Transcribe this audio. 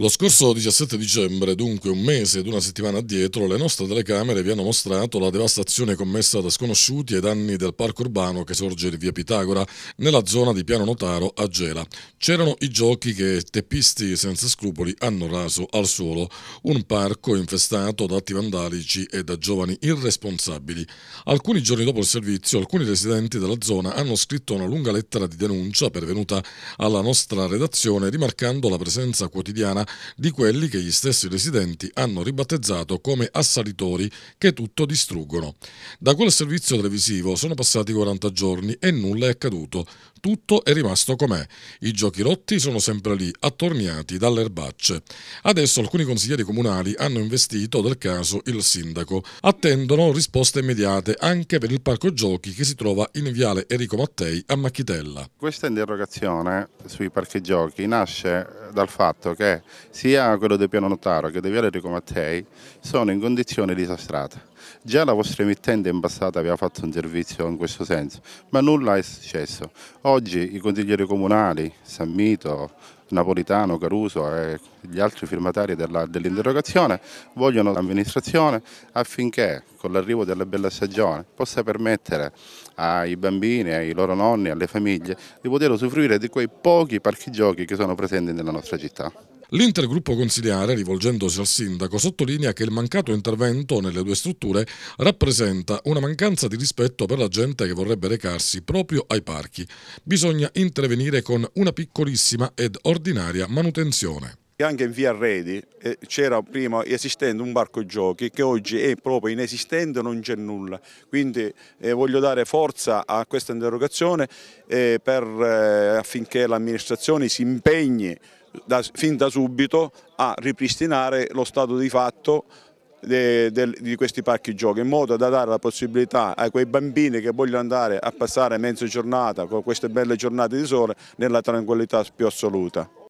Lo scorso 17 dicembre, dunque un mese ed una settimana addietro, le nostre telecamere vi hanno mostrato la devastazione commessa da sconosciuti ai danni del parco urbano che sorge di via Pitagora, nella zona di Piano Notaro a Gela. C'erano i giochi che teppisti senza scrupoli hanno raso al suolo, un parco infestato da atti vandalici e da giovani irresponsabili. Alcuni giorni dopo il servizio, alcuni residenti della zona hanno scritto una lunga lettera di denuncia pervenuta alla nostra redazione rimarcando la presenza quotidiana di quelli che gli stessi residenti hanno ribattezzato come assalitori che tutto distruggono. Da quel servizio televisivo sono passati 40 giorni e nulla è accaduto, tutto è rimasto com'è. I giochi rotti sono sempre lì, attorniati dalle erbacce. Adesso alcuni consiglieri comunali hanno investito del caso il sindaco. Attendono risposte immediate anche per il parco giochi che si trova in viale Enrico Mattei a Macchitella. Questa interrogazione sui parchi giochi nasce dal fatto che sia quello del Piano Notaro che di Viale Enrico Mattei sono in condizioni disastrate. Già la vostra emittente in passato aveva fatto un servizio in questo senso, ma nulla è successo. Oggi i consiglieri comunali, San Mito, Napolitano, Caruso e gli altri firmatari dell'interrogazione dell vogliono l'amministrazione affinché con l'arrivo della bella stagione possa permettere ai bambini, ai loro nonni, alle famiglie di poter usufruire di quei pochi parchi giochi che sono presenti nella nostra città. L'intergruppo consigliare, rivolgendosi al sindaco, sottolinea che il mancato intervento nelle due strutture rappresenta una mancanza di rispetto per la gente che vorrebbe recarsi proprio ai parchi. Bisogna intervenire con una piccolissima ed ordinaria manutenzione anche in via Redi eh, c'era prima esistente un parco giochi che oggi è proprio inesistente, non c'è nulla. Quindi eh, voglio dare forza a questa interrogazione eh, per, eh, affinché l'amministrazione si impegni da, fin da subito a ripristinare lo stato di fatto de, de, di questi parchi giochi in modo da dare la possibilità a quei bambini che vogliono andare a passare mezza giornata con queste belle giornate di sole nella tranquillità più assoluta.